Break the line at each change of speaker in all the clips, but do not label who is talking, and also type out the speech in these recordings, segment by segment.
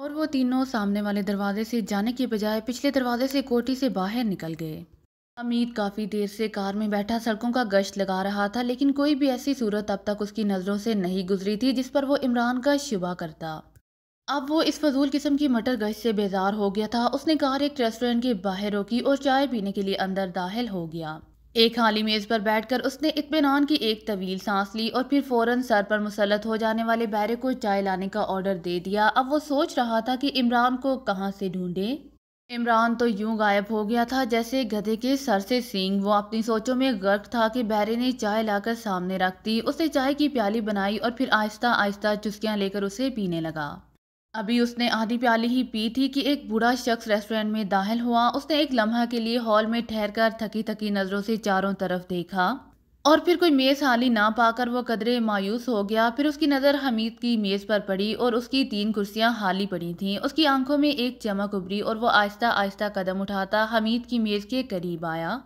और वो तीनों सामने वाले दरवाजे से जाने के बजाय पिछले दरवाजे से कोठी से बाहर निकल गए अमीत काफ़ी देर से कार में बैठा सड़कों का गश्त लगा रहा था लेकिन कोई भी ऐसी सूरत अब तक उसकी नज़रों से नहीं गुजरी थी जिस पर वो इमरान का शुबा करता अब वो इस फजूल किस्म की मटर गश्त से बेजार हो गया था उसने कार एक रेस्टोरेंट के बाहर रोकी और चाय पीने के लिए अंदर दाखिल हो गया एक खाली मेज़ पर बैठकर उसने इतमान की एक तवील सांस ली और फिर फौरन सर पर मुसलत हो जाने वाले बैरे को चाय लाने का ऑर्डर दे दिया अब वो सोच रहा था कि इमरान को कहाँ से ढूंढे इमरान तो यूं गायब हो गया था जैसे गधे के सर से सींग वो अपनी सोचों में गर्क था कि बैरे ने चाय लाकर सामने रख दी उसने चाय की प्याली बनाई और फिर आहिस्ता आहिस्ता चुस्कियाँ लेकर उसे पीने लगा अभी उसने आधी प्याली ही पी थी कि एक बूढ़ा शख्स रेस्टोरेंट में दाखिल हुआ उसने एक लम्हा के लिए हॉल में ठहरकर थकी थकी नज़रों से चारों तरफ देखा और फिर कोई मेज़ हाली ना पाकर वो कदरे मायूस हो गया फिर उसकी नज़र हमीद की मेज़ पर पड़ी और उसकी तीन कुर्सियाँ हाली पड़ी थीं उसकी आंखों में एक चमक उभरी और वो आहिस्ता आहिस्ता कदम उठाता हमीद की मेज़ के करीब आया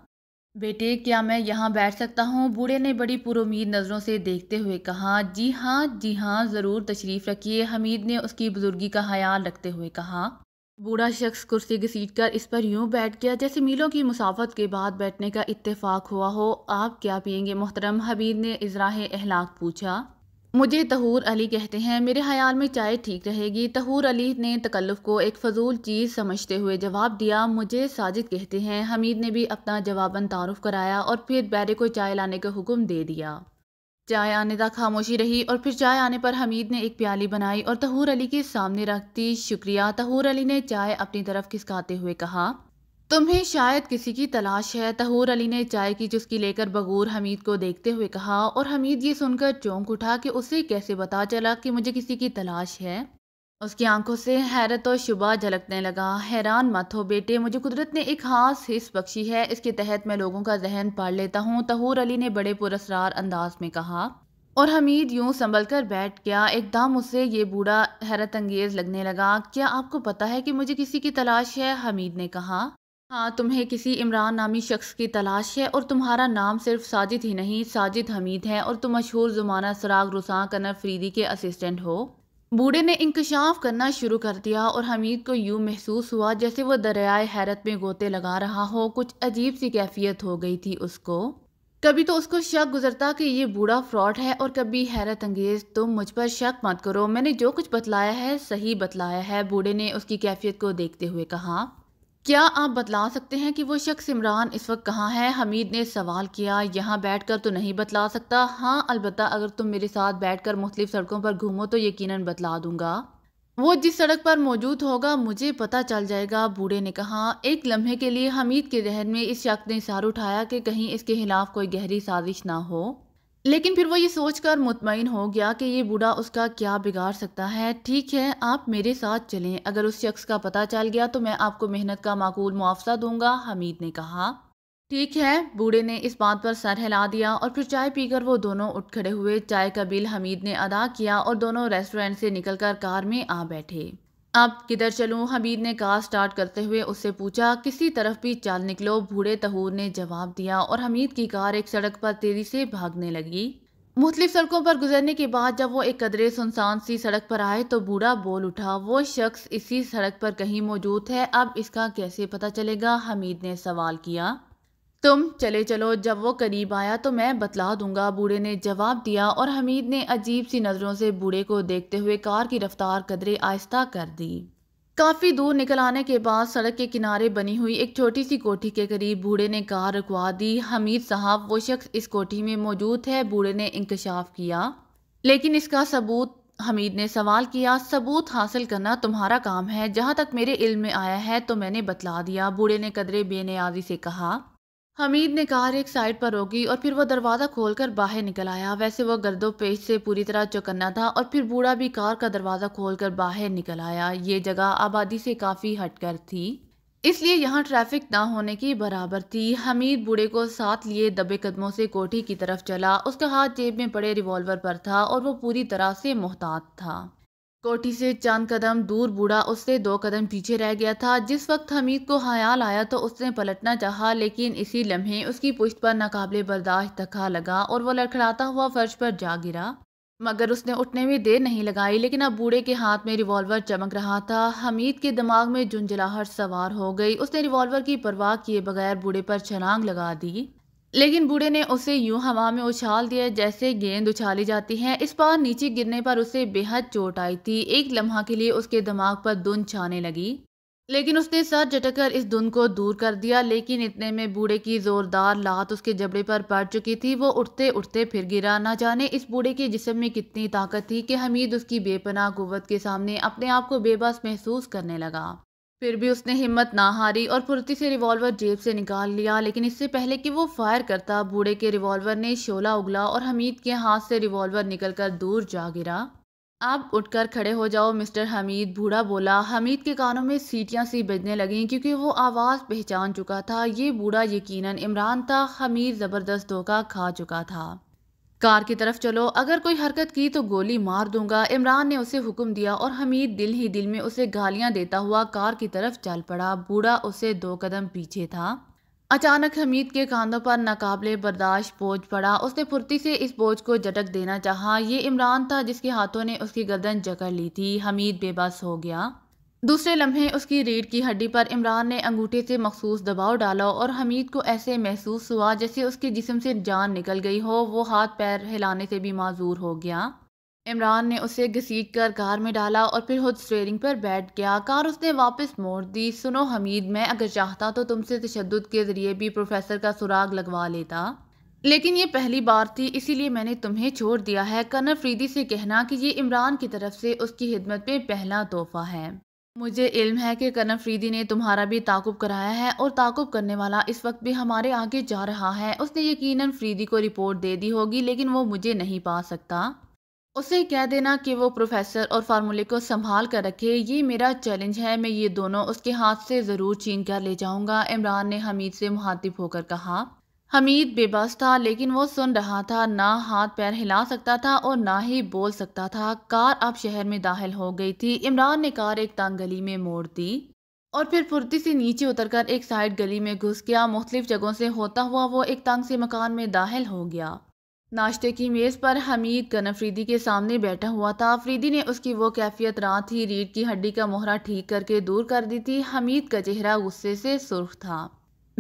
बेटे क्या मैं यहाँ बैठ सकता हूँ बूढ़े ने बड़ी पुरुमीद नज़रों से देखते हुए कहा जी हाँ जी हाँ ज़रूर तशरीफ़ रखिए हमीद ने उसकी बुज़ुर्गी का ख्याल रखते हुए कहा बूढ़ा शख्स कुर्सी घसीट कर इस पर यूं बैठ गया जैसे मीलों की मुसाफत के बाद बैठने का इत्तेफाक हुआ हो आप क्या पियेंगे मोहतरम हमीद ने इजराह अहलाक पूछा मुझे तहूर अली कहते हैं मेरे ख्याल में चाय ठीक रहेगी तहूर अली ने तकल्लुफ़ को एक फजूल चीज़ समझते हुए जवाब दिया मुझे साजिद कहते हैं हमीद ने भी अपना जवाबन तारुफ कराया और फिर बैरे को चाय लाने का हुक्म दे दिया चाय आने तक खामोशी रही और फिर चाय आने पर हमीद ने एक प्याली बनाई और तहूर अली के सामने रख दी शुक्रिया तहूर अली ने चाय अपनी तरफ खिसकाते हुए कहा तुम्हें शायद किसी की तलाश है तहूर अली ने चाय की चुस्की लेकर बगूर हमीद को देखते हुए कहा और हमीद ये सुनकर चौंक उठा कि उसे कैसे बता चला कि मुझे किसी की तलाश है उसकी आंखों से हैरत और शुबा झलकने लगा हैरान मत हो बेटे मुझे कुदरत ने एक खास हिस्स बख्शी है इसके तहत मैं लोगों का जहन पाड़ लेता हूँ तहूर अली ने बड़े पुरस्कार अंदाज में कहा और हमीद यूं संभल कर बैठ गया एकदम उसे ये बूढ़ा हैरत अंगेज लगने लगा क्या आपको पता है कि मुझे किसी की तलाश है हमीद ने कहा हाँ तुम्हें किसी इमरान नामी शख्स की तलाश है और तुम्हारा नाम सिर्फ साजिद ही नहीं साजिद हमीद है और तुम मशहूर जुमाना सराग रुसा कनर फरीदी के असिस्टेंट हो बूढ़े ने इंकशाफ करना शुरू कर दिया और हमीद को यूं महसूस हुआ जैसे वो दरियाए हैरत में गोते लगा रहा हो कुछ अजीब सी कैफियत हो गई थी उसको कभी तो उसको शक गुजरता कि ये बूढ़ा फ्रॉड है और कभी हैरत अंगेज तुम तो मुझ पर शक मत करो मैंने जो कुछ बतलाया है सही बतलाया है बूढ़े ने उसकी कैफियत को देखते हुए कहा क्या आप बतला सकते हैं कि वो शख्स इमरान इस वक्त कहाँ है हमीद ने सवाल किया यहाँ बैठ कर तो नहीं बतला सकता हाँ अलबत् अगर तुम मेरे साथ बैठ कर मुख्तलिफ सड़कों पर घूमो तो यकीन बतला दूंगा वो जिस सड़क पर मौजूद होगा मुझे पता चल जाएगा बूढ़े ने कहा एक लम्हे के लिए हमीद के जहन में इस शख्स ने इशार उठाया कि कहीं इसके खिलाफ कोई गहरी साजिश ना हो लेकिन फिर वो ये सोचकर मुतमिन हो गया कि ये बूढ़ा उसका क्या बिगाड़ सकता है ठीक है आप मेरे साथ चलें अगर उस शख्स का पता चल गया तो मैं आपको मेहनत का माकूल मुआवजा दूंगा हमीद ने कहा ठीक है बूढ़े ने इस बात पर सर हिला दिया और फिर चाय पीकर वो दोनों उठ खड़े हुए चाय का बिल हमीद ने अदा किया और दोनों रेस्टोरेंट से निकलकर कार में आ बैठे अब किधर चलूं हमीद ने कार स्टार्ट करते हुए उससे पूछा किसी तरफ भी चाल निकलो बूढ़े तहूर ने जवाब दिया और हमीद की कार एक सड़क पर तेज़ी से भागने लगी मुख्तलिफ सड़कों पर गुजरने के बाद जब वो एक कदरे सुनसान सी सड़क पर आए तो बूढ़ा बोल उठा वो शख्स इसी सड़क पर कहीं मौजूद है अब इसका कैसे पता चलेगा हमीद ने सवाल किया तुम चले चलो जब वो करीब आया तो मैं बतला दूंगा बूढ़े ने जवाब दिया और हमीद ने अजीब सी नज़रों से बूढ़े को देखते हुए कार की रफ्तार कदरे आहिस्ता कर दी काफ़ी दूर निकल आने के बाद सड़क के किनारे बनी हुई एक छोटी सी कोठी के करीब बूढ़े ने कार रुकवा दी हमीद साहब वो शख्स इस कोठी में मौजूद है बूढ़े ने इंकशाफ किया लेकिन इसका सबूत हमीद ने सवाल किया सबूत हासिल करना तुम्हारा काम है जहाँ तक मेरे इल्म में आया है तो मैंने बतला दिया बूढ़े ने कदरे बेनियाजी से कहा हमीद ने कार एक साइड पर रोकी और फिर वो दरवाज़ा खोलकर बाहर निकल आया वैसे वो गर्दो पेश से पूरी तरह चौकन्ना था और फिर बूढ़ा भी कार का दरवाज़ा खोलकर बाहर निकल आया ये जगह आबादी से काफ़ी हटकर थी इसलिए यहाँ ट्रैफिक ना होने की बराबर थी हमीद बूढ़े को साथ लिए दबे कदमों से कोठी की तरफ चला उसका हाथ जेब में पड़े रिवॉल्वर पर था और वो पूरी तरह से मोहतात था कोठी से चंद कदम दूर बूढ़ा उससे दो कदम पीछे रह गया था जिस वक्त हमीद को ख्याल आया तो उसने पलटना चाहा लेकिन इसी लम्हे उसकी पुश्त पर नाकबले बर्दाश्त धक्का लगा और वह लड़खड़ाता हुआ फर्श पर जा गिरा मगर उसने उठने में देर नहीं लगाई लेकिन अब बूढ़े के हाथ में रिवॉल्वर चमक रहा था हमीद के दिमाग में झुंझलाहट सवार हो गई उसने रिवॉल्वर की परवाह किए बगैर बूढ़े पर छलांग लगा दी लेकिन बूढ़े ने उसे यूं हवा में उछाल दिया जैसे गेंद उछाली जाती है इस बार नीचे गिरने पर उसे बेहद चोट आई थी एक लम्हा के लिए उसके दिमाग पर धुन छाने लगी लेकिन उसने सर कर इस धुन को दूर कर दिया लेकिन इतने में बूढ़े की जोरदार लात उसके जबड़े पर पड़ चुकी थी वो उठते उठते फिर गिरा ना जाने इस बूढ़े के जिसम में कितनी ताकत थी कि हमीद उसकी बेपनाह कुत के सामने अपने आप को बेबस महसूस करने लगा फिर भी उसने हिम्मत ना हारी और फुर्ती से रिवॉल्वर जेब से निकाल लिया लेकिन इससे पहले कि वो फायर करता बूढ़े के रिवॉल्वर ने शोला उगला और हमीद के हाथ से रिवॉल्वर निकलकर दूर जा गिरा आप उठकर खड़े हो जाओ मिस्टर हमीद बूढ़ा बोला हमीद के कानों में सीटियां सी बजने लगीं क्योंकि वो आवाज़ पहचान चुका था ये बूढ़ा यकीनन इमरान था हमीद ज़बरदस्त धोखा खा चुका था कार की तरफ चलो अगर कोई हरकत की तो गोली मार दूंगा इमरान ने उसे हुक्म दिया और हमीद दिल ही दिल में उसे गालियां देता हुआ कार की तरफ चल पड़ा बूढ़ा उसे दो कदम पीछे था अचानक हमीद के कांधों पर नाकाबले बर्दाश्त बोझ पड़ा उसने फुर्ती से इस बोझ को झटक देना चाहा ये इमरान था जिसके हाथों ने उसकी गर्दन जकड़ ली थी हमीद बेबस हो गया दूसरे लम्हे उसकी रीढ़ की हड्डी पर इमरान ने अंगूठे से मखसूस दबाव डाला और हमीद को ऐसे महसूस हुआ जैसे उसके जिसम से जान निकल गई हो वो हाथ पैर हिलाने से भी माजूर हो गया इमरान ने उसे घसीट कर कार में डाला और फिर खुद स्टेयरिंग पर बैठ गया कार उसने वापस मोड़ दी सुनो हमीद मैं अगर चाहता तो तुमसे तशद के ज़रिए भी प्रोफेसर का सुराग लगवा लेता लेकिन ये पहली बार थी इसीलिए मैंने तुम्हें छोड़ दिया है कर्नल फ्रीदी से कहना कि ये इमरान की तरफ से उसकी हिदमत में पहला तोहफा है मुझे इल्म है कि कनम फरीदी ने तुम्हारा भी ताकुब कराया है और ताकुब करने वाला इस वक्त भी हमारे आगे जा रहा है उसने यकीनन फरीदी को रिपोर्ट दे दी होगी लेकिन वो मुझे नहीं पा सकता उसे कह देना कि वो प्रोफेसर और फार्मूले को संभाल कर रखे ये मेरा चैलेंज है मैं ये दोनों उसके हाथ से ज़रूर छीन कर ले जाऊँगा इमरान ने हमीद से मुहातिब होकर कहा हमीद बेबस था लेकिन वो सुन रहा था ना हाथ पैर हिला सकता था और ना ही बोल सकता था कार अब शहर में दाखिल हो गई थी इमरान ने कार एक तंग गली में मोड़ दी और फिर फुर्ती से नीचे उतरकर एक साइड गली में घुस गया मुख्तलिफ जगहों से होता हुआ वो एक तंग से मकान में दाखिल हो गया नाश्ते की मेज़ पर हमीद गन अफरीदी के सामने बैठा हुआ था अफरीदी ने उसकी वो कैफियत रात ही रीढ़ की हड्डी का मोहरा ठीक करके दूर कर दी थी हमीद का चेहरा गुस्से से सुर्ख था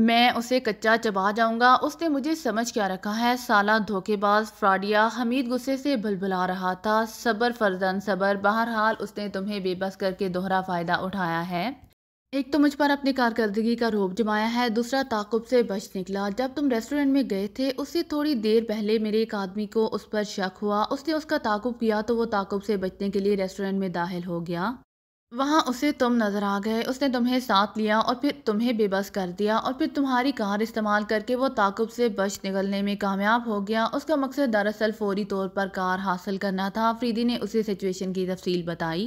मैं उसे कच्चा चबा जाऊंगा उसने मुझे समझ क्या रखा है साला धोखेबाज फ्राडिया हमीद गुस्से से भुलभुला रहा था सबर फर्जन सबर बहरहाल उसने तुम्हें बेबस करके दोहरा फ़ायदा उठाया है एक तो मुझ पर अपनी कारकर्दगी का रोब जमाया है दूसरा ताकुब से बच निकला जब तुम रेस्टोरेंट में गए थे उससे थोड़ी देर पहले मेरे एक आदमी को उस पर शक हुआ उसने उसका ताकुब किया तो वो ताकुब से बचने के लिए रेस्टोरेंट में दाखिल हो गया वहाँ उसे तुम नज़र आ गए उसने तुम्हें साथ लिया और फिर तुम्हें बेबस कर दिया और फिर तुम्हारी कार इस्तेमाल करके वो ताकुब से बच निकलने में कामयाब हो गया उसका मकसद दरअसल फौरी तौर पर कार हासिल करना था फ्रीदी ने उसे सिचुएशन की तफसील बताई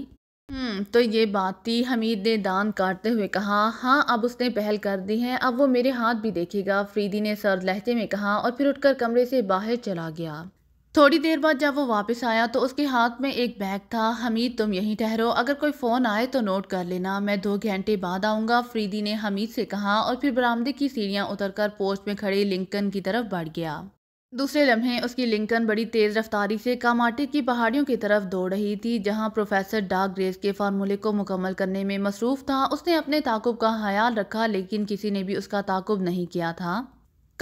हम्म, तो ये बात थी हमीद ने दान काटते हुए कहा हाँ अब उसने पहल कर दी है अब वो मेरे हाथ भी देखेगा फ्रीदी ने सर्द लहजे में कहा और फिर उठकर कमरे से बाहर चला गया थोड़ी देर बाद जब वो वापस आया तो उसके हाथ में एक बैग था हमीद तुम यहीं ठहरो अगर कोई फ़ोन आए तो नोट कर लेना मैं दो घंटे बाद आऊँगा फ्रीदी ने हमीद से कहा और फिर बरामदे की सीढ़ियाँ उतरकर पोस्ट में खड़े लिंकन की तरफ बढ़ गया दूसरे लम्हे उसकी लिंकन बड़ी तेज़ रफ्तारी से कामाटे की पहाड़ियों की तरफ दौड़ रही थी जहां प्रोफेसर डार्क ग्रेस के फार्मूले को मुकम्मल करने में मसरूफ़ था उसने अपने ताकुब का ख्याल रखा लेकिन किसी ने भी उसका ताकुब नहीं किया था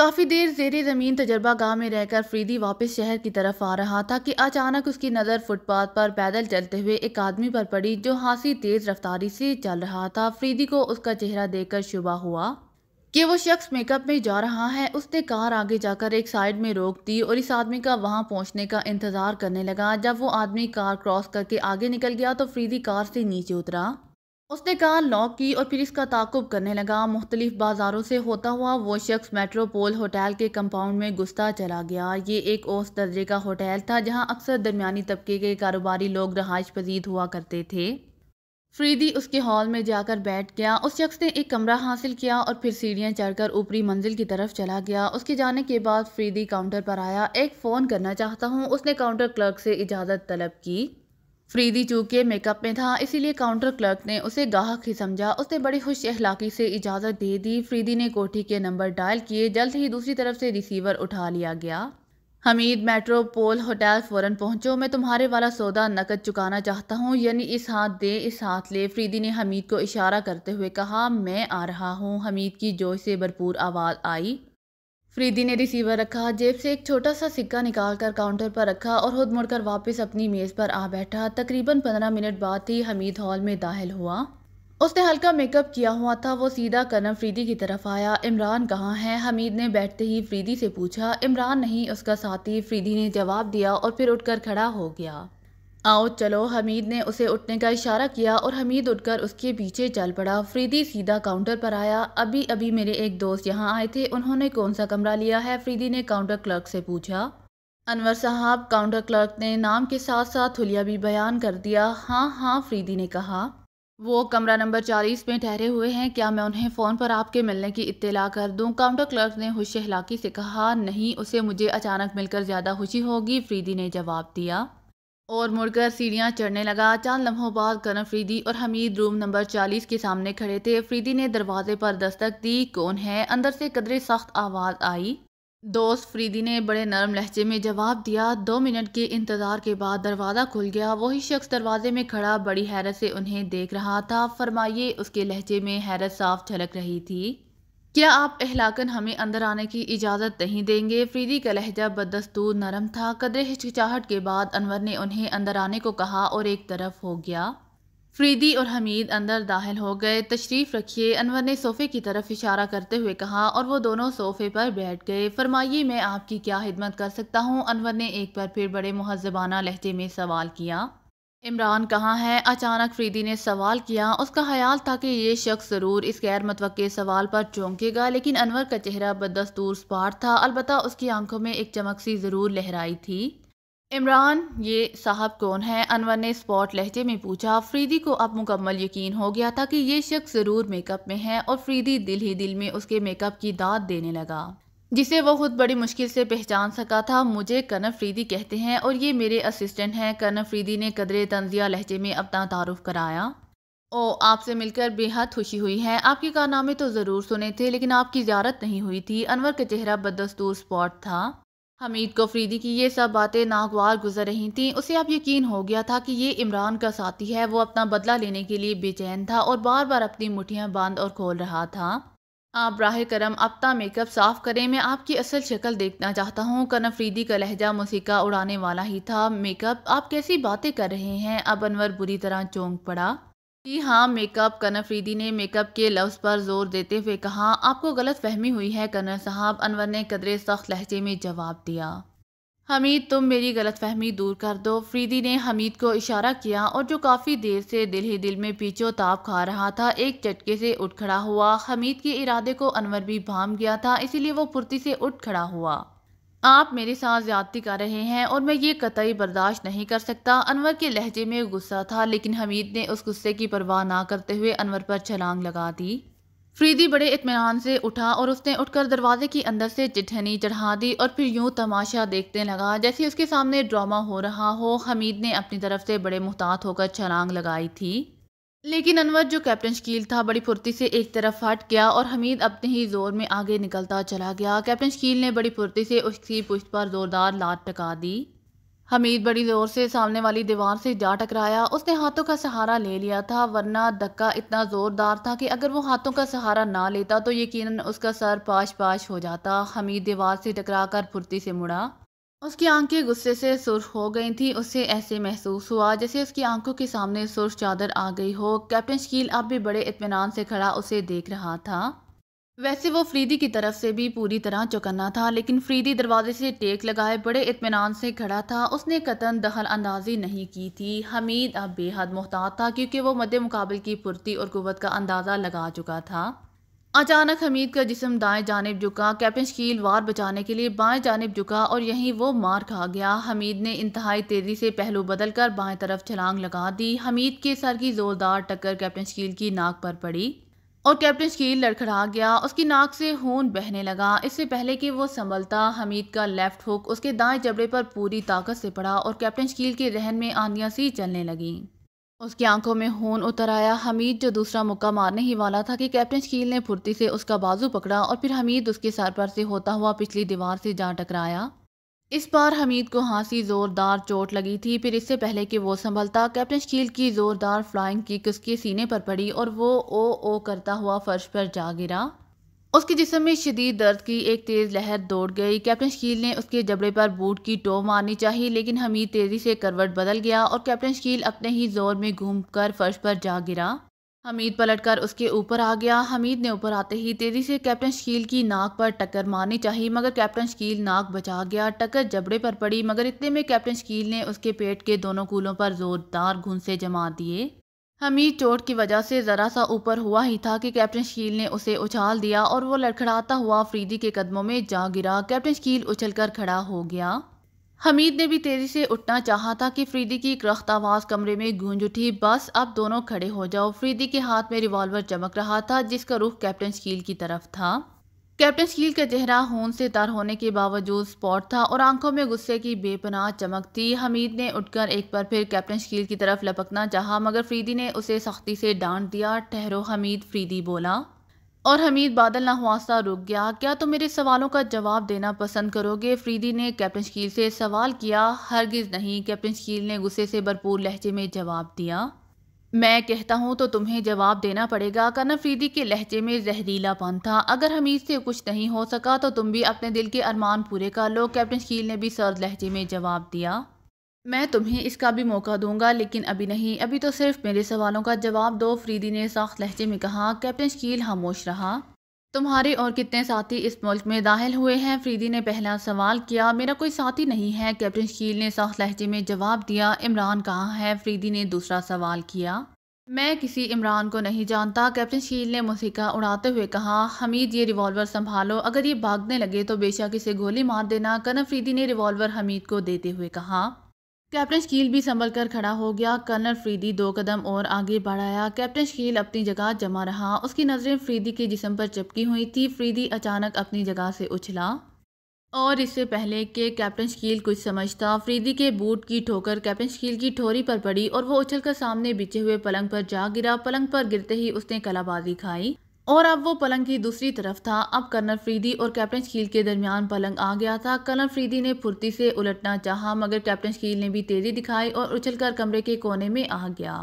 काफ़ी देर जेर ज़मीन तजर्बा गांव में रहकर फ्रीदी वापस शहर की तरफ आ रहा था कि अचानक उसकी नज़र फुटपाथ पर पैदल चलते हुए एक आदमी पर पड़ी जो हाँसी तेज़ रफ्तारी से चल रहा था फ्रीदी को उसका चेहरा देखकर शुबा हुआ कि वो शख्स मेकअप में जा रहा है उसने कार आगे जाकर एक साइड में रोक दी और इस आदमी का वहाँ पहुँचने का इंतज़ार करने लगा जब वो आदमी कार क्रॉस करके आगे निकल गया तो फ्रीदी कार से नीचे उतरा उसने कहा लॉक की और फिर इसका ताकुब करने लगा मुख्तलिफ बाजारों से होता हुआ वो शख्स मेट्रोपोल होटल के कंपाउंड में घुसता चला गया ये एक औस दर्जे का होटल था जहाँ अक्सर दरमिया तबके के कारोबारी लोग रहाइश पजीद हुआ करते थे फ्रीदी उसके हॉल में जाकर बैठ गया उस शख्स ने एक कमरा हासिल किया और फिर सीढ़ियाँ चढ़कर ऊपरी मंजिल की तरफ चला गया उसके जाने के बाद फ्रीदी काउंटर पर आया एक फ़ोन करना चाहता हूँ उसने काउंटर क्लर्क से इजाज़त तलब की फ्रीदी चूँकि मेकअप में था इसीलिए काउंटर क्लर्क ने उसे गाहक ही समझा उसने बड़ी खुश अखलाकी से इजाज़त दे दी फ्रीदी ने कोठी के नंबर डायल किए जल्द ही दूसरी तरफ से रिसीवर उठा लिया गया हमीद मेट्रोपोल होटल फ़ौरन पहुंचो मैं तुम्हारे वाला सौदा नकद चुकाना चाहता हूं यानी इस हाथ दे इस हाथ ले फ्रीदी ने हमीद को इशारा करते हुए कहा मैं आ रहा हूं हमीद की जोश से भरपूर आवाज़ आई फ्रीदी ने रिसीवर रखा जेब से एक छोटा सा सिक्का निकालकर काउंटर पर रखा और खुद मुड़कर वापस अपनी मेज़ पर आ बैठा तकरीबन पंद्रह मिनट बाद ही हमीद हॉल में दाखिल हुआ उसने हल्का मेकअप किया हुआ था वो सीधा कदम फ्रीदी की तरफ आया इमरान कहाँ है हमीद ने बैठते ही फ्रीदी से पूछा इमरान नहीं उसका साथी फ्रीदी ने जवाब दिया और फिर उठकर खड़ा हो गया आओ चलो हमीद ने उसे उठने का इशारा किया और हमीद उठकर उसके पीछे चल पड़ा फ्रीदी सीधा काउंटर पर आया अभी अभी मेरे एक दोस्त यहाँ आए थे उन्होंने कौन सा कमरा लिया है फ्रीदी ने काउंटर क्लर्क से पूछा अनवर साहब काउंटर क्लर्क ने नाम के साथ साथ हुलिया भी बयान कर दिया हाँ हाँ फ्रीदी ने कहा वो कमरा नंबर चालीस में ठहरे हुए हैं क्या मैं उन्हें फ़ोन पर आपके मिलने की इत्तला कर दूं काउंटर क्लर्क ने खुश हलाकी से कहा नहीं उसे मुझे अचानक मिलकर ज़्यादा खुशी होगी फ्रीदी ने जवाब दिया और मुड़कर सीढ़ियाँ चढ़ने लगा चंद लम्हों बाद करण फ्रीदी और हमीद रूम नंबर चालीस के सामने खड़े थे फ्रीदी ने दरवाजे पर दस्तक दी कौन है अंदर से कदरे सख्त आवाज़ आई दोस्त फ्रीदी ने बड़े नरम लहजे में जवाब दिया दो मिनट के इंतज़ार के बाद दरवाज़ा खुल गया वही शख्स दरवाजे में खड़ा बड़ी हैरत से उन्हें देख रहा था फरमाइए उसके लहजे में हैरत साफ झलक रही थी क्या आप अहलाकन हमें अंदर आने की इजाज़त नहीं देंगे फ्रीदी का लहजा बदस्तूर नरम था कदरे हिचकिचाहट के बाद अनवर ने उन्हें अंदर आने को कहा और एक तरफ हो गया फ्रीदी और हमीद अंदर दाखिल हो गए तशरीफ़ रखिए अनवर ने सोफ़े की तरफ इशारा करते हुए कहा और वो दोनों सोफ़े पर बैठ गए फरमाइए मैं आपकी क्या खिदमत कर सकता हूँ अनवर ने एक बार फिर बड़े महजबाना लहजे में सवाल किया इमरान कहाँ है अचानक फ्रीदी ने सवाल किया उसका ख्याल था कि ये शख्स ज़रूर इस गैर मतवक़ सवाल पर चौंकेगा लेकिन अनवर का चेहरा बदस्तूर स्पार था अलबत् उसकी आंखों में एक चमक सी ज़रूर लहराई थी इमरान ये साहब कौन है अनवर ने स्पॉट लहजे में पूछा फ्रीदी को अब मुकम्मल यकीन हो गया था कि ये शख्स ज़रूर मेकअप में है और फ्रीदी दिल ही दिल में उसके मेकअप की दाद देने लगा जिसे वो खुद बड़ी मुश्किल से पहचान सका था मुझे कनब फ्रीदी कहते हैं और ये मेरे असिस्टेंट हैं कनब फ्रीदी ने कदरे तंजिया लहजे में अपना तारुफ कराया ओ आपसे मिलकर बेहद खुशी हुई है आपके कारनामे तो ज़रूर सुने थे लेकिन आपकी ज्यारत नहीं हुई थी अनवर का चेहरा बदस्तूर स्पॉट था हमीद को फ्रीदी की ये सब बातें नागवार गुजर रही थीं उसे अब यकीन हो गया था कि ये इमरान का साथी है वो अपना बदला लेने के लिए बेचैन था और बार बार अपनी मुठियाँ बांध और खोल रहा था आप ब्राह करम अपता मेकअप साफ़ करें मैं आपकी असल शक्ल देखना चाहता हूँ कन अफरीदी का लहजा मसीका उड़ाने वाला ही था मेकअप आप कैसी बातें कर रहे हैं अब अनवर बुरी तरह चौंक पड़ा जी हाँ मेकअप कन अफरीदी ने मेकअप के लफ्ज़ पर जोर देते हुए कहा आपको गलत फहमी हुई है कन्नर साहब अनवर ने कदरे सख्त लहजे में जवाब दिया हमीद तुम मेरी गलतफहमी दूर कर दो फ्रीदी ने हमीद को इशारा किया और जो काफ़ी देर से दिल ही दिल में पीछो ताप खा रहा था एक चटके से उठ खड़ा हुआ हमीद के इरादे को अनवर भी भाम गया था इसीलिए वो फुर्ती से उठ खड़ा हुआ आप मेरे साथ ज्यादती कर रहे हैं और मैं ये कतई बर्दाश्त नहीं कर सकता अनवर के लहजे में गुस्सा था लेकिन हमीद ने उस गुस्से की परवाह ना करते हुए अनवर पर छलांग लगा दी फ्रीदी बड़े इतमान से उठा और उसने उठकर दरवाजे के अंदर से चिठनी चढ़ा दी और फिर यूं तमाशा देखने लगा जैसे उसके सामने ड्रामा हो रहा हो हमीद ने अपनी तरफ से बड़े मुहतात होकर छलांग लगाई थी लेकिन अनवर जो कैप्टन शकील था बड़ी फुर्ती से एक तरफ हट गया और हमीद अपने ही जोर में आगे निकलता चला गया कैप्टन शकील ने बड़ी फुर्ती से उसकी पुष्ट पर जोरदार लात टका दी हमीद बड़ी ज़ोर से सामने वाली दीवार से जा टकराया उसने हाथों का सहारा ले लिया था वरना धक्का इतना ज़ोरदार था कि अगर वो हाथों का सहारा ना लेता तो यकीनन उसका सर पाश पाश हो जाता हमीद दीवार से टकरा कर फुर्ती से मुड़ा उसकी आंखें गुस्से से सुर्ख हो गई थी उसे ऐसे महसूस हुआ जैसे उसकी आंखों के सामने सुर्ख चादर आ गई हो कैप्टन शकील अब भी बड़े इतमान से खड़ा उसे देख रहा था वैसे वो फ्रीदी की तरफ से भी पूरी तरह चौकन्ना था लेकिन फ्रीदी दरवाजे से टेक लगाए बड़े इतमान से खड़ा था उसने कतन दखल अंदाजी नहीं की थी हमीद अब बेहद मोहतात था क्योंकि वो मद मुकाबल की फुर्ती और कुत का अंदाज़ा लगा चुका था अचानक हमीद का जिसम दाएं जानब झुका कैप्टन शकील वार बचाने के लिए बाएं जानब झुका और यहीं वो मार खा गया हमीद ने इंतहाई तेज़ी से पहलू बदल कर बाएं तरफ छलांग लगा दी हमीद के सर की ज़ोरदार टक्कर कैप्टन शकील की नाक पर पड़ी और कैप्टन शकील लड़खड़ा गया उसकी नाक से खून बहने लगा इससे पहले कि वो संभलता हमीद का लेफ्ट हुक उसके दाएं जबड़े पर पूरी ताकत से पड़ा और कैप्टन शकील के रहन में आंधियां सी चलने लगीं उसकी आंखों में खून उतर आया हमीद जो दूसरा मुक्का मारने ही वाला था कि कैप्टन शकील ने फुर्ती से उसका बाजू पकड़ा और फिर हमीद उसके सर पर से होता हुआ पिछली दीवार से जा टकराया इस बार हमीद को हाँसी ज़ोरदार चोट लगी थी फिर इससे पहले कि वो संभलता कैप्टन शकील की ज़ोरदार फ्लाइंग किक उसके सीने पर पड़ी और वो ओ ओ करता हुआ फर्श पर जा गिरा उसके जिसम में शदीद दर्द की एक तेज़ लहर दौड़ गई कैप्टन शकील ने उसके जबड़े पर बूट की टो मारनी चाहिए लेकिन हमीद तेज़ी से करवट बदल गया और कैप्टन शकील अपने ही जोर में घूम कर फर्श पर जा गिरा हमीद पलटकर उसके ऊपर आ गया हमीद ने ऊपर आते ही तेज़ी से कैप्टन शकील की नाक पर टक्कर मारनी चाहिए मगर कैप्टन शकील नाक बचा गया टक्कर जबड़े पर पड़ी मगर इतने में कैप्टन शकील ने उसके पेट के दोनों कूलों पर ज़ोरदार घुंसे जमा दिए हमीद चोट की वजह से ज़रा सा ऊपर हुआ ही था कि कैप्टन शकील ने उसे उछाल दिया और वो लड़खड़ाता हुआ फ्रीदी के कदमों में जा गिरा कैप्टन शकील उछल कर खड़ा हो गया हमीद ने भी तेजी से उठना चाहा था कि फ्रीदी की क्रख्त आवाज़ कमरे में गूंज उठी बस अब दोनों खड़े हो जाओ फ्रीदी के हाथ में रिवॉल्वर चमक रहा था जिसका रुख कैप्टन शकील की तरफ था कैप्टन शकील का चेहरा खून से तर होने के बावजूद स्पॉट था और आंखों में गुस्से की बेपनाह चमक थी हमीद ने उठकर एक बार फिर कैप्टन शकील की तरफ लपकना चाहा मगर फ्रीदी ने उसे सख्ती से डांट दिया ठहरो हमीद फ्रीदी बोला और हमीद बादल ना रुक गया क्या तुम तो मेरे सवालों का जवाब देना पसंद करोगे फ्रीदी ने कैप्टन शकील से सवाल किया हरगिज नहीं कैप्टन शकील ने गुस्से से भरपूर लहजे में जवाब दिया मैं कहता हूँ तो तुम्हें जवाब देना पड़ेगा करना फ्रीदी के लहजे में जहरीलापन था अगर हमीद से कुछ नहीं हो सका तो तुम भी अपने दिल के अरमान पूरे कर लो कैप्टन शकील ने भी सर्द लहजे में जवाब दिया मैं तुम्हें इसका भी मौका दूंगा लेकिन अभी नहीं अभी तो सिर्फ मेरे सवालों का जवाब दो फ्रीदी ने साख लहजे में कहा कैप्टन शकील खामोश रहा तुम्हारे और कितने साथी इस मुल्क में दाखिल हुए हैं फ्रीदी ने पहला सवाल किया मेरा कोई साथी नहीं है कैप्टन शकील ने साख लहजे में जवाब दिया इमरान कहाँ है फ्रीदी ने दूसरा सवाल किया मैं किसी इमरान को नहीं जानता कैप्टन शील ने मुसीका उड़ाते हुए कहा हमीद ये रिवॉल्वर संभालो अगर ये भागने लगे तो बेशक इसे गोली मार देना कनम फ्रीदी ने रिवॉल्वर हमीद को देते हुए कहा कैप्टन शकील भी संभल कर खड़ा हो गया कर्नल फ्रीदी दो कदम और आगे बढ़ाया कैप्टन शकील अपनी जगह जमा रहा उसकी नज़रें फ्रीदी के जिसम पर चपकी हुई थी फ्रीदी अचानक अपनी जगह से उछला और इससे पहले कि कैप्टन शकील कुछ समझता फ्रीदी के बूट की ठोकर कैप्टन शकील की ठोरी पर पड़ी और वो उछलकर सामने बिछे हुए पलंग पर जा गिरा पलंग पर गिरते ही उसने कलाबाजी खाई और अब वो पलंग की दूसरी तरफ था अब कर्नल फ्रीदी और कैप्टन शकील के दरमियान पलंग आ गया था कर्नल फ्रीदी ने फुर्ती से उलटना चाहा मगर कैप्टन शकील ने भी तेज़ी दिखाई और उछलकर कमरे के कोने में आ गया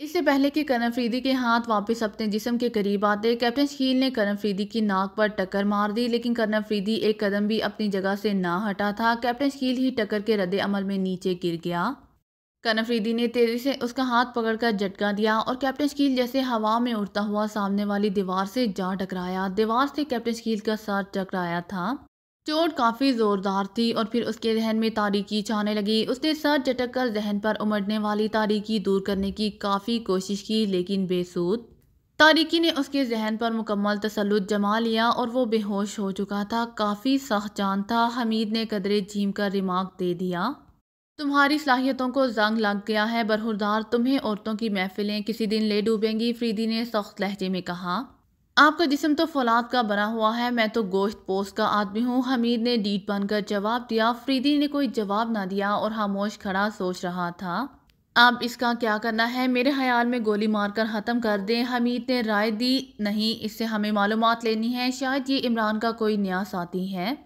इससे पहले कि कर्नल फ्रीदी के हाथ वापस अपने जिसम के करीब आते कैप्टन शकील ने कर्नल फ्रीदी की नाक पर टक्कर मार दी लेकिन कर्नल फ्रीदी एक कदम भी अपनी जगह से ना हटा था कैप्टन शकील ही टक्कर के रद्द अमल में नीचे गिर गया कन अफरीदी ने तेज़ी से उसका हाथ पकड़कर झटका दिया और कैप्टन शकील जैसे हवा में उड़ता हुआ सामने वाली दीवार से जा टकराया दीवार से कैप्टन शकील का सर टकराया था चोट काफ़ी ज़ोरदार थी और फिर उसके जहन में तारीकी छाने लगी उसने सर झटक कर जहन पर उमड़ने वाली तारीकी दूर करने की काफ़ी कोशिश की लेकिन बेसूद तारीकी ने उसके जहन पर मुकम्मल तसलुत जमा लिया और वो बेहोश हो चुका था काफ़ी सख्त जान था हमीद ने कदरे झीम कर रिमार्क दे दिया तुम्हारी सलाहियतों को जंग लग गया है बरहुरदार तुम्हें औरतों की महफिलें किसी दिन ले डूबेंगी फ्रीदी ने सख्त लहजे में कहा आपका जिसम तो फौलाद का बना हुआ है मैं तो गोश्त पोस्ट का आदमी हूँ हमीद ने डीट बनकर जवाब दिया फ्रीदी ने कोई जवाब ना दिया और खामोश खड़ा सोच रहा था अब इसका क्या करना है मेरे ख्याल में गोली मारकर ख़त्म कर दें हमीद ने राय दी नहीं इससे हमें मालूम लेनी है शायद ये इमरान का कोई न्यास आती है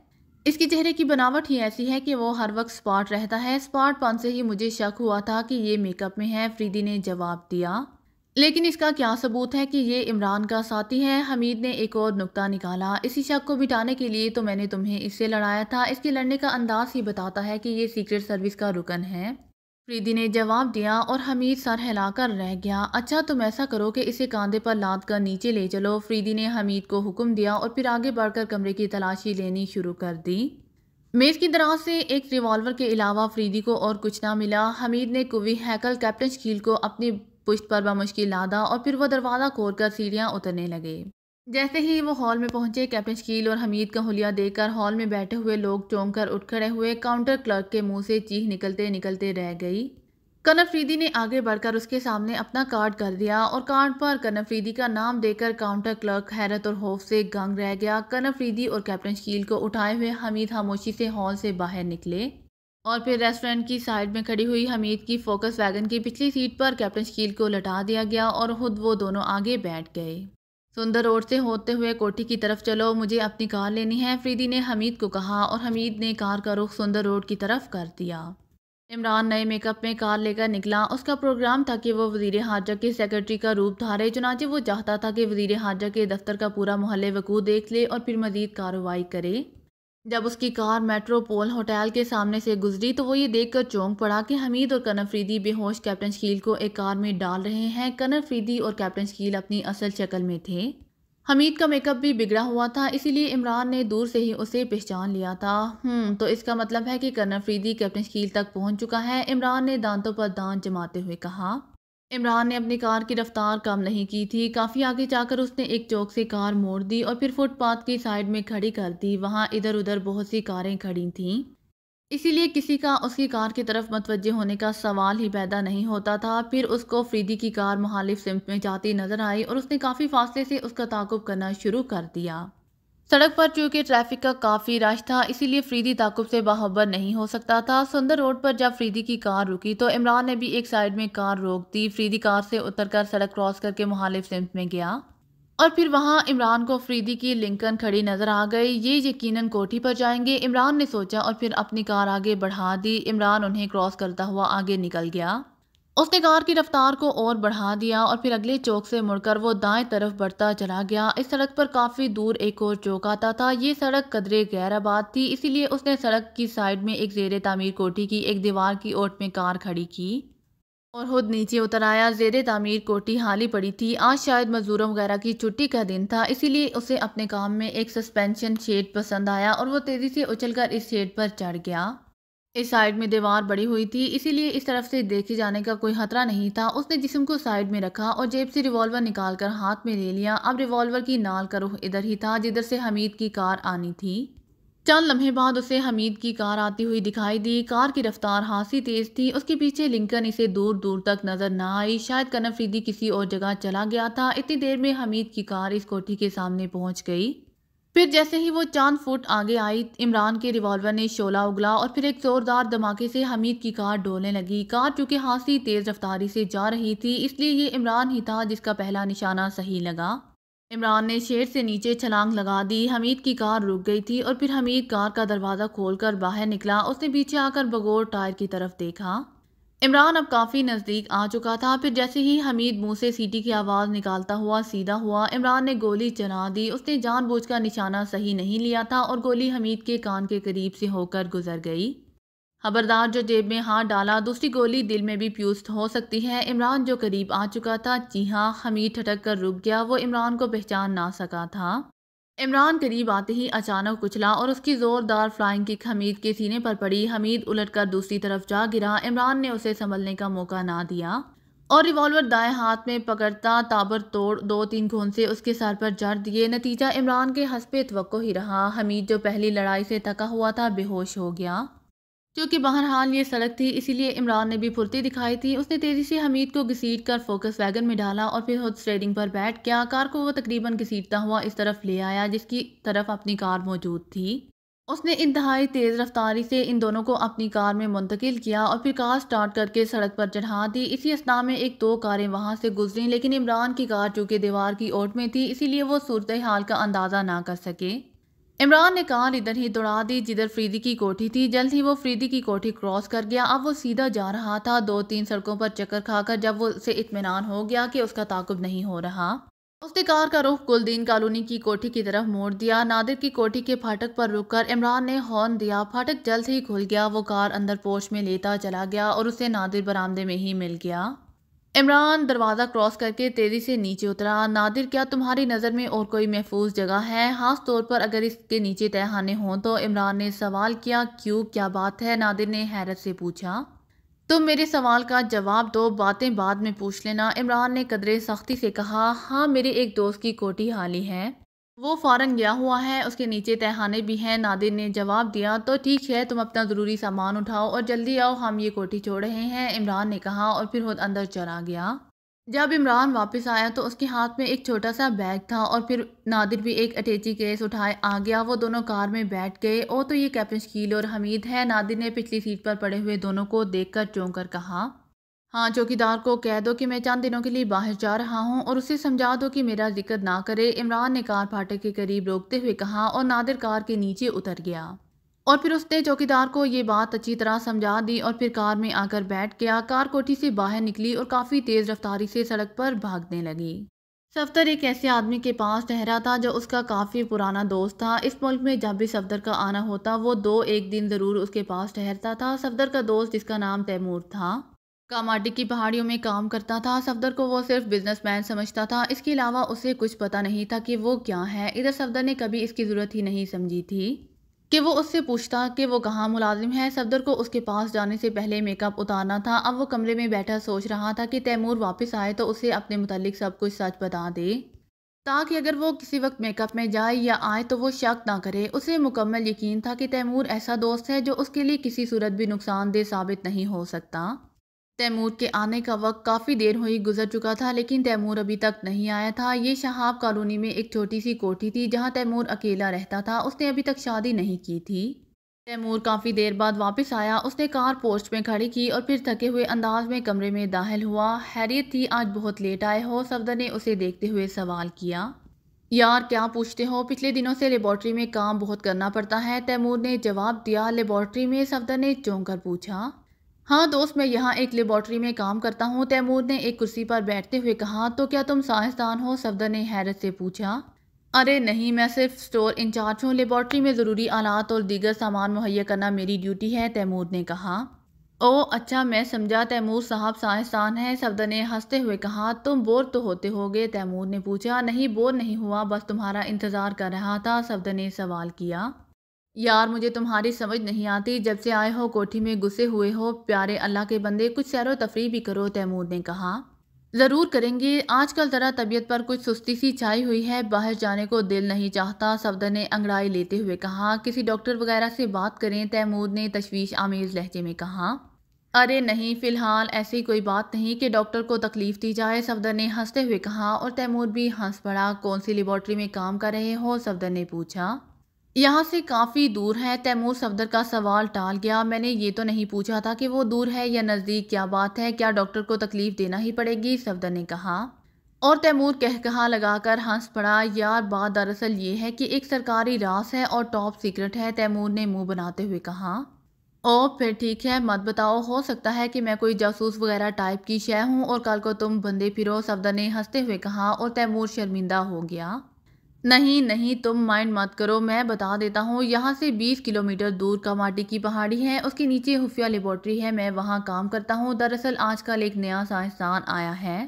इसके चेहरे की बनावट ही ऐसी है कि वो हर वक्त स्पॉट रहता है स्पॉट पान से ही मुझे शक हुआ था कि ये मेकअप में है फ्रीदी ने जवाब दिया लेकिन इसका क्या सबूत है कि ये इमरान का साथी है हमीद ने एक और नुक्ता निकाला इसी शक को मिटाने के लिए तो मैंने तुम्हें इससे लड़ाया था इसके लड़ने का अंदाज ही बताता है कि ये सीक्रेट सर्विस का रुकन है प्रीति ने जवाब दिया और हमीद सर हिलाकर रह गया अच्छा तुम ऐसा करो कि इसे कांधे पर लाद कर नीचे ले चलो फ्रीदी ने हमीद को हुक्म दिया और फिर आगे बढ़कर कमरे की तलाशी लेनी शुरू कर दी मेज़ की दराज से एक रिवॉल्वर के अलावा फ्रीदी को और कुछ ना मिला हमीद ने कुवी हैकल कैप्टन शकील को अपनी पुश्त पर बमुश्किल लादा और फिर वह दरवाज़ा खोलकर सीढ़ियाँ उतरने लगे जैसे ही वो हॉल में पहुंचे कैप्टन शकील और हमीद का हुलिया देकर हॉल में बैठे हुए लोग चौंक कर उठ खड़े हुए काउंटर क्लर्क के मुंह से चीख निकलते निकलते रह गई कनब ने आगे बढ़कर उसके सामने अपना कार्ड कर दिया और कार्ड पर कनब का नाम देकर काउंटर क्लर्क हैरत और होफ से गंग रह गया कनब और कैप्टन शकील को उठाए हुए हमीद खामोशी से हॉल से बाहर निकले और फिर रेस्टोरेंट की साइड में खड़ी हुई हमीद की फोकस वैगन की पिछली सीट पर कैप्टन शकील को लटा दिया गया और खुद वो दोनों आगे बैठ गए सुंदर रोड से होते हुए कोठी की तरफ चलो मुझे अपनी कार लेनी है फ्रीदी ने हमीद को कहा और हमीद ने कार का रुख सुंदर रोड की तरफ कर दिया इमरान नए मेकअप में कार लेकर निकला उसका प्रोग्राम था कि वो वजीर हाजा के सेक्रेटरी का रूप धारे चुनाचे वो चाहता था कि वजीर हाजा के दफ्तर का पूरा मोहल्ले वकू देख ले और फिर मजीद कार्रवाई करे जब उसकी कार मेट्रोपोल होटल के सामने से गुजरी तो वो ये देखकर चौंक पड़ा कि हमीद और कनर फ्रीदी बेहोश कैप्टन शकील को एक कार में डाल रहे हैं कनर फ्रीदी और कैप्टन शकील अपनी असल शक्ल में थे हमीद का मेकअप भी बिगड़ा हुआ था इसीलिए इमरान ने दूर से ही उसे पहचान लिया था हम्म, तो इसका मतलब है कि कनर फ्रीदी कैप्टन शकील तक पहुंच चुका है इमरान ने दांतों पर दांत जमाते हुए कहा इमरान ने अपनी कार की रफ्तार कम नहीं की थी काफ़ी आगे जाकर उसने एक चौक से कार मोड़ दी और फिर फुटपाथ की साइड में खड़ी कर दी वहाँ इधर उधर बहुत सी कारें खड़ी थीं इसीलिए किसी का उसकी कार की तरफ मतवज होने का सवाल ही पैदा नहीं होता था फिर उसको फ्रीदी की कार मुहालिफ सिमत में जाती नजर आई और उसने काफ़ी फासले से उसका ताकुब करना शुरू कर दिया सड़क पर चूंकि ट्रैफिक का काफ़ी रश था इसीलिए फ्रीदी ताकुब से बाहबर नहीं हो सकता था सुंदर रोड पर जब फ्रीदी की कार रुकी तो इमरान ने भी एक साइड में कार रोक दी फ्रीदी कार से उतरकर सड़क क्रॉस करके मुहालिफ सिम्स में गया और फिर वहां इमरान को फ्रीदी की लिंकन खड़ी नज़र आ गई ये यकीनन कोठी पर जाएंगे इमरान ने सोचा और फिर अपनी कार आगे बढ़ा दी इमरान उन्हें क्रॉस करता हुआ आगे निकल गया उसने कार की रफ्तार को और बढ़ा दिया और फिर अगले चौक से मुड़कर वो दाएं तरफ बढ़ता चला गया इस सड़क पर काफ़ी दूर एक और चौक आता था ये सड़क कदरे आबाद थी इसीलिए उसने सड़क की साइड में एक जेर तामीर कोठी की एक दीवार की ओट में कार खड़ी की और खुद नीचे उतर आया जेर तामीर कोठी हाली पड़ी थी आज शायद मजदूरों वगैरह की छुट्टी का दिन था इसीलिए उसे अपने काम में एक सस्पेंशन शेड पसंद आया और वो तेज़ी से उछलकर इस शेड पर चढ़ गया इस साइड में दीवार बड़ी हुई थी इसीलिए इस तरफ से देखे जाने का कोई खतरा नहीं था उसने जिसम को साइड में रखा और जेब से रिवॉल्वर निकालकर हाथ में ले लिया अब रिवॉल्वर की नाल का रुख इधर ही था जिधर से हमीद की कार आनी थी चंद लम्हे बाद उसे हमीद की कार आती हुई दिखाई दी कार की रफ्तार खासी तेज थी उसके पीछे लिंकन इसे दूर दूर तक नजर ना आई शायद कनफ्रीदी किसी और जगह चला गया था इतनी देर में हमीद की कार इस कोठी के सामने पहुंच गई फिर जैसे ही वो चांद फुट आगे आई इमरान के रिवॉल्वर ने शोला उगला और फिर एक ज़ोरदार धमाके से हमीद की कार डोलने लगी कार चूँकि हाथी तेज़ रफ्तारी से जा रही थी इसलिए ये इमरान ही था जिसका पहला निशाना सही लगा इमरान ने शेर से नीचे छलांग लगा दी हमीद की कार रुक गई थी और फिर हमीद कार का दरवाज़ा खोलकर बाहर निकला उसने पीछे आकर बगौर टायर की तरफ देखा इमरान अब काफ़ी नज़दीक आ चुका था फिर जैसे ही हमीद मुंह से सीटी की आवाज़ निकालता हुआ सीधा हुआ इमरान ने गोली चना दी उसने जानबूझकर निशाना सही नहीं लिया था और गोली हमीद के कान के करीब से होकर गुजर गई खबरदार जो जेब में हाथ डाला दूसरी गोली दिल में भी प्यूस्त हो सकती है इमरान जो करीब आ चुका था जी हाँ हमीद ठटक कर रुक गया वो इमरान को पहचान ना सका था इमरान करीब आते ही अचानक कुचला और उसकी ज़ोरदार फ्लाइंग किक हमीद के सीने पर पड़ी हमीद उलटकर दूसरी तरफ जा गिरा इमरान ने उसे संभलने का मौका ना दिया और रिवॉल्वर दाएं हाथ में पकड़ता ताबर तोड़ दो तीन घों से उसके सर पर जर दिए नतीजा इमरान के हंसपे तवक्को ही रहा हमीद जो पहली लड़ाई से थका हुआ था बेहोश हो गया क्योंकि बहरहाल ये सड़क थी इसीलिए इमरान ने भी फुर्ती दिखाई थी उसने तेज़ी से हमीद को घसीट कर फोकस वैगन में डाला और फिर खुद स्टेडिंग पर बैठ गया कार को वो तकरीबन घसीटता हुआ इस तरफ ले आया जिसकी तरफ अपनी कार मौजूद थी उसने इंतहाई तेज़ रफ्तारी से इन दोनों को अपनी कार में मुंतकिल किया और फिर कार स्टार्ट करके सड़क पर चढ़ा दी इसी असना में एक दो कारें वहाँ से गुजरी लेकिन इमरान की कार चूँकि दीवार की ओट में थी इसीलिए वो सूरत हाल का अंदाज़ा ना कर सके इमरान ने कार इधर ही दौड़ा दी जिधर फ्रीदी की कोठी थी जल्द ही वो फ्रीदी की कोठी क्रॉस कर गया अब वो सीधा जा रहा था दो तीन सड़कों पर चक्कर खाकर जब वो उसे इतमान हो गया कि उसका ताकुब नहीं हो रहा उसने कार का रुख गुलदीन कॉलोनी की कोठी की तरफ मोड़ दिया नादिर की कोठी के फाटक पर रुक इमरान ने हॉर्न दिया फाटक जल्द ही खुल गया वो कार अंदर पोश में लेता चला गया और उसे नादिर बरामदे में ही मिल गया इमरान दरवाज़ा क्रॉस करके तेज़ी से नीचे उतरा नादिर क्या तुम्हारी नज़र में और कोई महफूज जगह है ख़ास तौर पर अगर इसके नीचे तहखाने हों तो इमरान ने सवाल किया क्यों क्या बात है नादिर ने हैरत से पूछा तुम मेरे सवाल का जवाब दो बातें बाद में पूछ लेना इमरान ने कदरे सख्ती से कहा हाँ मेरे एक दोस्त की कोठी हाली है वो फ़ौरन गया हुआ है उसके नीचे तहखाने भी हैं नादिर ने जवाब दिया तो ठीक है तुम अपना ज़रूरी सामान उठाओ और जल्दी आओ हम ये कोठी छोड़ रहे हैं इमरान ने कहा और फिर खुद अंदर चला गया जब इमरान वापस आया तो उसके हाथ में एक छोटा सा बैग था और फिर नादिर भी एक अटैची केस उठाए आ गया वो दोनों कार में बैठ गए ओ तो ये कैप्टन शकील और हमीद है नादिर ने पिछली सीट पर पड़े हुए दोनों को देखकर चौंक कर कहा हाँ चौकीदार को कह दो कि मैं चंद दिनों के लिए बाहर जा रहा हूँ और उसे समझा दो कि मेरा जिक्र ना करे इमरान ने कार फाटक के करीब रोकते हुए कहा और नादिर कार के नीचे उतर गया और फिर उसने चौकीदार को ये बात अच्छी तरह समझा दी और फिर कार में आकर बैठ गया कार कोठी से बाहर निकली और काफ़ी तेज़ रफ्तारी से सड़क पर भागने लगी सफदर एक ऐसे आदमी के पास ठहरा था जो उसका काफ़ी पुराना दोस्त था इस मुल्क में जब भी सफदर का आना होता वो दो एक दिन ज़रूर उसके पास ठहरता था सफदर का दोस्त जिसका नाम तैमूर था कामाटी की पहाड़ियों में काम करता था सफदर को वो सिर्फ बिजनेसमैन समझता था इसके अलावा उसे कुछ पता नहीं था कि वो क्या है इधर सफदर ने कभी इसकी ज़रूरत ही नहीं समझी थी कि वो उससे पूछता कि वो कहाँ मुलाजिम है सफदर को उसके पास जाने से पहले मेकअप उतारना था अब वो कमरे में बैठा सोच रहा था कि तैमूर वापस आए तो उसे अपने मुतलिक सब कुछ सच बता दे ताकि अगर वो किसी वक्त मेकअप में जाए या आए तो वो शक ना करे उसे मुकम्मल यकीन था कि तैमूर ऐसा दोस्त है जो उसके लिए किसी सूरत भी नुकसानदेह साबित नहीं हो सकता तैमूर के आने का वक्त काफ़ी देर हुई गुजर चुका था लेकिन तैमूर अभी तक नहीं आया था ये शहाब कॉलोनी में एक छोटी सी कोठी थी जहाँ तैमूर अकेला रहता था उसने अभी तक शादी नहीं की थी तैमूर काफ़ी देर बाद वापस आया उसने कार पोस्ट में खड़ी की और फिर थके हुए अंदाज में कमरे में दाखिल हुआ हैरियत थी आज बहुत लेट आए हो सफदर ने उसे देखते हुए सवाल किया यार क्या पूछते हो पिछले दिनों से लेबॉर्ट्री में काम बहुत करना पड़ता है तैमूर ने जवाब दिया लेबॉर्ट्री में सफदर ने चौंक कर पूछा हाँ दोस्त मैं यहाँ एक लेबॉर्टरी में काम करता हूँ तैमूर ने एक कुर्सी पर बैठते हुए कहा तो क्या तुम साइंसदान हो सफदर ने हैरत से पूछा अरे नहीं मैं सिर्फ स्टोर इंचार्ज हूँ लेबॉर्टरी में ज़रूरी आलात और दीगर सामान मुहैया करना मेरी ड्यूटी है तैमूर ने कहा ओ अच्छा मैं समझा तैमूर साहब साइंसदान हैं सफदर ने हंसते हुए कहा तुम बोर तो होते हो गए तैमूर ने पूछा नहीं बोर नहीं हुआ बस तुम्हारा इंतज़ार कर रहा था सफदर ने सवाल किया यार मुझे तुम्हारी समझ नहीं आती जब से आए हो कोठी में घुसे हुए हो प्यारे अल्लाह के बंदे कुछ सैर तफरी भी करो तैमूर ने कहा ज़रूर करेंगे आजकल ज़रा तबीयत पर कुछ सुस्ती सी छाई हुई है बाहर जाने को दिल नहीं चाहता सफदर ने अंगड़ाई लेते हुए कहा किसी डॉक्टर वगैरह से बात करें तैमूर ने तशवीश आमेज़ लहजे में कहा अरे नहीं फ़िलहाल ऐसी कोई बात नहीं कि डॉक्टर को तकलीफ़ दी जाए सफदर ने हंसते हुए कहा और तैमूर भी हंस पड़ा कौन सी लेबॉर्ट्री में काम कर रहे हो सफदर ने पूछा यहाँ से काफ़ी दूर है तैमूर सफदर का सवाल टाल गया मैंने ये तो नहीं पूछा था कि वो दूर है या नज़दीक क्या बात है क्या डॉक्टर को तकलीफ़ देना ही पड़ेगी सफदर ने कहा और तैमूर कह कहा लगाकर हंस पड़ा यार बात दरअसल ये है कि एक सरकारी रास है और टॉप सीक्रेट है तैमूर ने मुंह बनाते हुए कहा और फिर ठीक है मत बताओ हो सकता है कि मैं कोई जासूस वगैरह टाइप की शय हूँ और कल को तुम बंदे फिरो सफदर ने हंसते हुए कहा और तैमूर शर्मिंदा हो गया नहीं नहीं तुम माइंड मत करो मैं बता देता हूँ यहाँ से 20 किलोमीटर दूर कमाटी की पहाड़ी है उसके नीचे खुफिया लेबोरेटरी है मैं वहाँ काम करता हूँ दरअसल आजकल एक नया साइंसदान आया है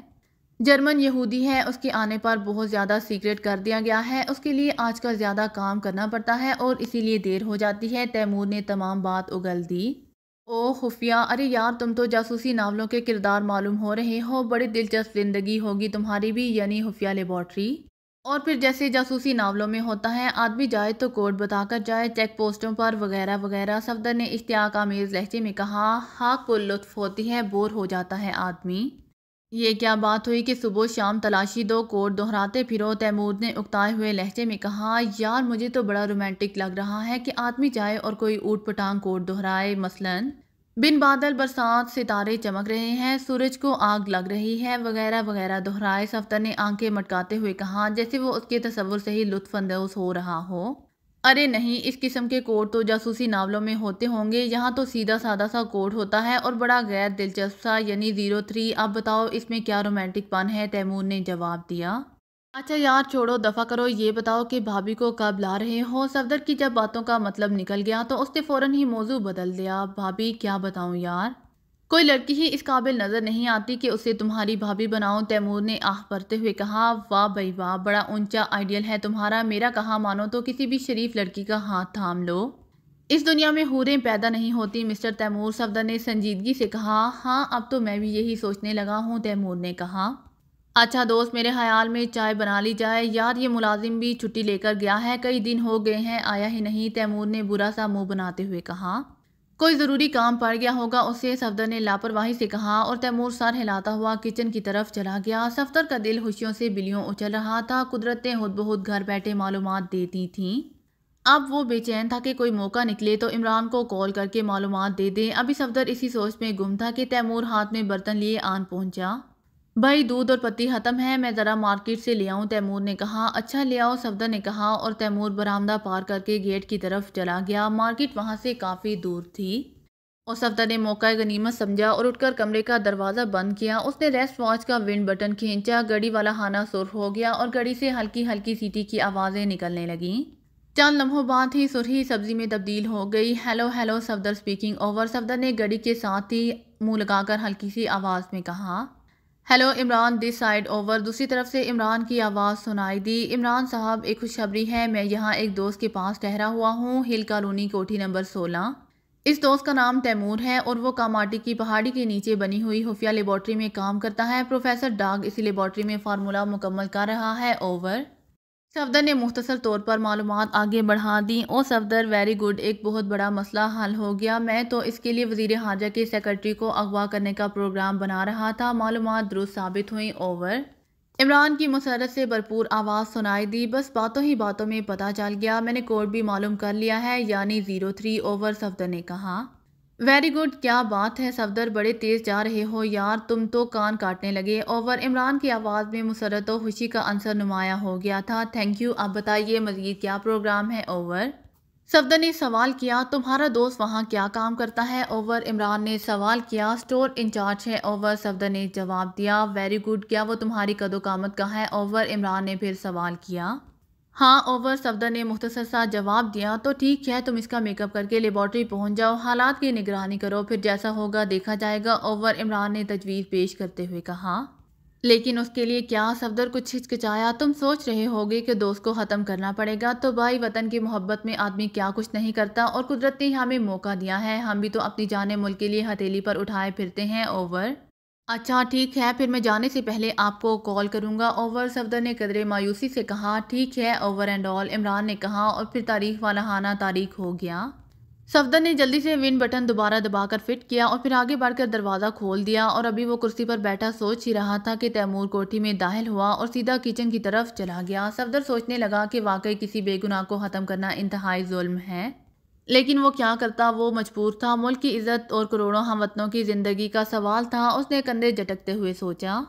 जर्मन यहूदी है उसके आने पर बहुत ज़्यादा सीक्रेट कर दिया गया है उसके लिए आजकल ज़्यादा काम करना पड़ता है और इसीलिए देर हो जाती है तैमूर ने तमाम बात उगल दी ओ खुफिया अरे यार तुम तो जासूसी नावलों के किरदार मालूम हो रहे हो बड़ी दिलचस्प ज़िंदगी होगी तुम्हारी भी यानी खुफिया लेबॉर्ट्री और फिर जैसे जासूसी नावलों में होता है आदमी जाए तो कोर्ट बताकर जाए चेक पोस्टों पर वगैरह वगैरह सफदर ने इश्तिया आमेज़ लहजे में कहा हाक को लुत्फ होती है बोर हो जाता है आदमी ये क्या बात हुई कि सुबह शाम तलाशी दो कोर्ट दोहराते फिरो तैमूर ने उकताए हुए लहजे में कहा यार मुझे तो बड़ा रोमांटिक लग रहा है कि आदमी जाए और कोई ऊट पटांग कोर्ट दोहराए मसलन बिन बादल बरसात सितारे चमक रहे हैं सूरज को आग लग रही है वगैरह वगैरह दोहराए सफ्तर ने आंखें मटकाते हुए कहा जैसे वो उसके तस्वुर से ही लुत्फानंदोज हो रहा हो अरे नहीं इस किस्म के कोट तो जासूसी नावलों में होते होंगे यहाँ तो सीधा साधा सा कोट होता है और बड़ा गैर दिलचस्प सा यानी ज़ीरो थ्री अब बताओ इसमें क्या रोमांटिक पन है तैमूर ने जवाब दिया अच्छा यार छोड़ो दफ़ा करो ये बताओ कि भाभी को कब ला रहे हो सफदर की जब बातों का मतलब निकल गया तो उसने फ़ौरन ही मौजू बदल दिया भाभी क्या बताऊँ यार कोई लड़की ही इस काबिल नज़र नहीं आती कि उसे तुम्हारी भाभी बनाओ तैमूर ने आह भरते हुए कहा वाह भाई वाह बड़ा ऊंचा आइडियल है तुम्हारा मेरा कहा मानो तो किसी भी शरीफ लड़की का हाथ थाम लो इस दुनिया में हूरें पैदा नहीं होती मिस्टर तैमूर सफदर ने संजीदगी से कहा हाँ अब तो मैं भी यही सोचने लगा हूँ तैमूर ने कहा अच्छा दोस्त मेरे ख्याल में चाय बना ली जाए यार ये मुलाजिम भी छुट्टी लेकर गया है कई दिन हो गए हैं आया ही नहीं तैमूर ने बुरा सा मुंह बनाते हुए कहा कोई ज़रूरी काम पड़ गया होगा उसे सफदर ने लापरवाही से कहा और तैमूर सर हिलाता हुआ किचन की तरफ चला गया सफदर का दिल खुशियों से बिलियों उछल रहा था कुदरत ने खुद बहुत घर बैठे मालूम देती थीं अब वो बेचैन था कि कोई मौका निकले तो इमरान को कॉल करके मालूम दे दें अभी सफदर इसी सोच में गुम था कि तैमूर हाथ में बर्तन लिए आन पहुंचा भाई दूध और पत्ती ख़त्म है मैं ज़रा मार्केट से ले आऊँ तैमूर ने कहा अच्छा ले आओ सफदर ने कहा और तैमूर बरामदा पार करके गेट की तरफ चला गया मार्केट वहाँ से काफ़ी दूर थी और सफदर ने मौका गनीमत समझा और उठकर कमरे का दरवाज़ा बंद किया उसने रेस्ट वॉच का विंड बटन खींचा घड़ी वाला हाना सुर हो गया और घड़ी से हल्की हल्की सीटी की आवाज़ें निकलने लगीं चंद लम्हों बाद ही सुरही सब्जी में तब्दील हो गई hello hello Safdar speaking over Safdar ने घड़ी के साथ ही मुंह लगाकर हल्की सी आवाज़ में कहा hello Imran this side over दूसरी तरफ से इमरान की आवाज़ सुनाई दी इमरान साहब एक खुशखबरी है मैं यहाँ एक दोस्त के पास ठहरा हुआ हूँ हिल कॉलोनी कोठी नंबर सोलह इस दोस्त का नाम तैमूर है और वो कामाटी की पहाड़ी के नीचे बनी हुई खुफिया लेबॉर्ट्री में काम करता है प्रोफेसर डाग इसी लेबॉर्ट्री में फार्मूला मुकम्मल कर रहा है ओवर सफदर ने मुख्तसर तौर पर मालूम आगे बढ़ा दी और सफदर वेरी गुड एक बहुत बड़ा मसला हल हो गया मैं तो इसके लिए वजीर हाजा के सेक्रेटरी को अगवा करने का प्रोग्राम बना रहा था मालूम दुरुस्त साबित हुई ओवर इमरान की मसरत से भरपूर आवाज़ सुनाई दी बस बातों ही बातों में पता चल गया मैंने कोड भी मालूम कर लिया है यानी ज़ीरो थ्री ओवर सफदर ने कहा वेरी गुड क्या बात है सफदर बड़े तेज़ जा रहे हो यार तुम तो कान काटने लगे ओवर इमरान की आवाज़ में मुसरत और खुशी का आंसर नुमाया हो गया था थैंक यू आप बताइए मज़ीद क्या प्रोग्राम है ओवर सफदर ने सवाल किया तुम्हारा दोस्त वहाँ क्या काम करता है ओवर इमरान ने सवाल किया स्टोर इंचार्ज है ओवर सफदर ने जवाब दिया वेरी गुड क्या वो तुम्हारी कदोकामत का है ओवर इमरान ने फिर सवाल किया हाँ ओवर सफदर ने मुख्तसर सा जवाब दिया तो ठीक है तुम इसका मेकअप करके लेबॉर्टरी पहुंच जाओ हालात की निगरानी करो फिर जैसा होगा देखा जाएगा ओवर इमरान ने तजवीज़ पेश करते हुए कहा लेकिन उसके लिए क्या सफदर कुछ हिचकिचाया तुम सोच रहे होगे कि दोस्त को ख़त्म करना पड़ेगा तो भाई वतन की मोहब्बत में आदमी क्या कुछ नहीं करता और कुदरत ने हमें मौका दिया है हम भी तो अपनी जान मुल्क के लिए हथेली पर उठाए फिरते हैं ओवर अच्छा ठीक है फिर मैं जाने से पहले आपको कॉल करूँगा ओवर सफदर ने कदरे मायूसी से कहा ठीक है ओवर एंड ऑल इमरान ने कहा और फिर तारीख वाला हाना तारीख हो गया सफदर ने जल्दी से विन बटन दोबारा दबाकर फिट किया और फिर आगे बढ़कर दरवाज़ा खोल दिया और अभी वो कुर्सी पर बैठा सोच ही रहा था कि तैमूर कोठी में दाहल हुआ और सीधा किचन की तरफ चला गया सफदर सोचने लगा कि वाकई किसी बेगुनाह को ख़त्म करना इंतहाई जुल्म है लेकिन वो क्या करता वो मजबूर था मुल्क की इज़्ज़त और करोड़ों हम वतनों की ज़िंदगी का सवाल था उसने कंधे झटकते हुए सोचा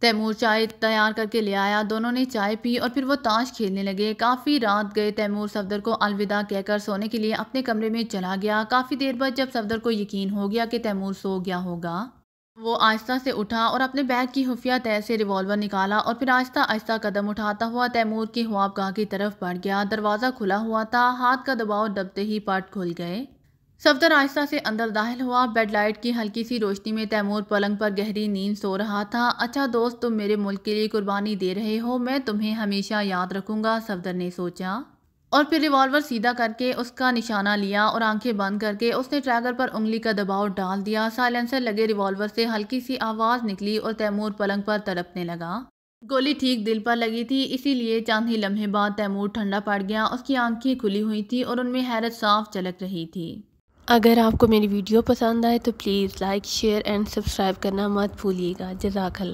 तैमूर चाय तैयार करके ले आया दोनों ने चाय पी और फिर वो ताश खेलने लगे काफ़ी रात गए तैमूर सफदर को अलविदा कहकर सोने के लिए अपने कमरे में चला गया काफ़ी देर बाद जब सफदर को यकीन हो गया कि तैमूर सो गया होगा वो आहिस्ता से उठा और अपने बैग की खुफिया तय से रिवॉल्वर निकाला और फिर आहिस्ता आहिस्ता कदम उठाता हुआ तैमूर की ख्वाबगाह की तरफ बढ़ गया दरवाज़ा खुला हुआ था हाथ का दबाव दबते ही पट खुल गए सफदर आहिस्ता से अंदर दाखिल हुआ बेड लाइट की हल्की सी रोशनी में तैमूर पलंग पर गहरी नींद सो रहा था अच्छा दोस्त तुम मेरे मुल्क के लिए कुर्बानी दे रहे हो मैं तुम्हें हमेशा याद रखूंगा सफदर ने सोचा और फिर रिवॉल्वर सीधा करके उसका निशाना लिया और आंखें बंद करके उसने ट्रैगर पर उंगली का दबाव डाल दिया साइलेंसर लगे रिवॉल्वर से हल्की सी आवाज़ निकली और तैमूर पलंग पर तड़पने लगा गोली ठीक दिल पर लगी थी इसीलिए चांद ही लम्हे बाद तैमूर ठंडा पड़ गया उसकी आंखें खुली हुई थी और उनमें हैरत साफ चलक रही थी अगर आपको मेरी वीडियो पसंद आए तो please like share and subscribe करना मत भूलिएगा जजाकल्ला